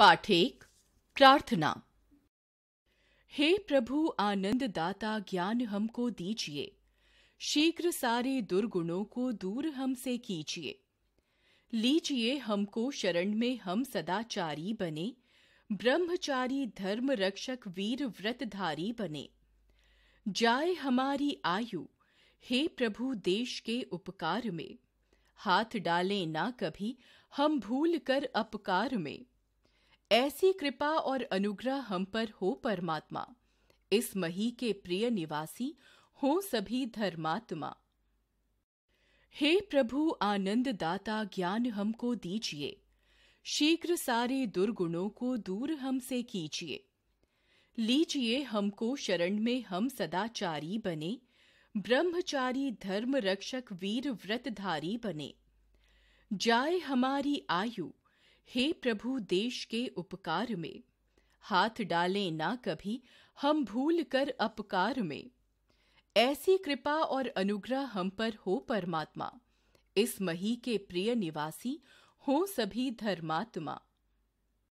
पाठेक प्रार्थना हे प्रभु आनंद दाता ज्ञान हमको दीजिए शीघ्र सारे दुर्गुणों को दूर हमसे कीजिए लीजिए हमको शरण में हम सदाचारी बने ब्रह्मचारी धर्म रक्षक वीर व्रतधारी बने जाए हमारी आयु हे प्रभु देश के उपकार में हाथ डालें ना कभी हम भूल कर अपकार में ऐसी कृपा और अनुग्रह हम पर हो परमात्मा इस मही के प्रिय निवासी हो सभी धर्मात्मा हे प्रभु आनंद दाता ज्ञान हमको दीजिए शीघ्र सारे दुर्गुणों को दूर हमसे कीजिए लीजिए हमको शरण में हम सदाचारी बने ब्रह्मचारी धर्म रक्षक वीर व्रतधारी बने जाए हमारी आयु हे प्रभु देश के उपकार में हाथ डालें ना कभी हम भूल कर अपकार में ऐसी कृपा और अनुग्रह हम पर हो परमात्मा इस मही के प्रिय निवासी हो सभी धर्मात्मा